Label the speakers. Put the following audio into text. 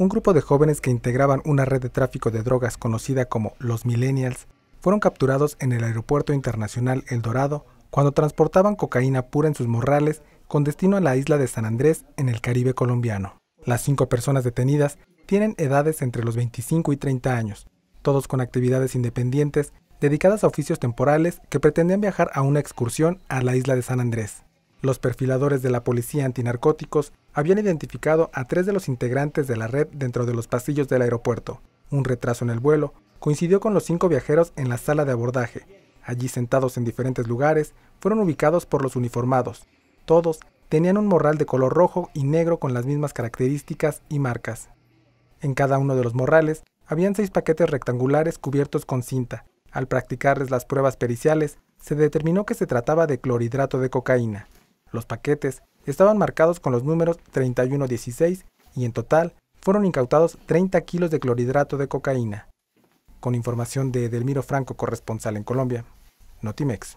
Speaker 1: un grupo de jóvenes que integraban una red de tráfico de drogas conocida como los Millennials fueron capturados en el Aeropuerto Internacional El Dorado cuando transportaban cocaína pura en sus morrales con destino a la isla de San Andrés en el Caribe colombiano. Las cinco personas detenidas tienen edades entre los 25 y 30 años, todos con actividades independientes dedicadas a oficios temporales que pretendían viajar a una excursión a la isla de San Andrés. Los perfiladores de la Policía Antinarcóticos habían identificado a tres de los integrantes de la red dentro de los pasillos del aeropuerto. Un retraso en el vuelo coincidió con los cinco viajeros en la sala de abordaje. Allí sentados en diferentes lugares, fueron ubicados por los uniformados. Todos tenían un morral de color rojo y negro con las mismas características y marcas. En cada uno de los morrales habían seis paquetes rectangulares cubiertos con cinta. Al practicarles las pruebas periciales, se determinó que se trataba de clorhidrato de cocaína. Los paquetes estaban marcados con los números 3116 y en total fueron incautados 30 kilos de clorhidrato de cocaína. Con información de Delmiro Franco, corresponsal en Colombia, Notimex.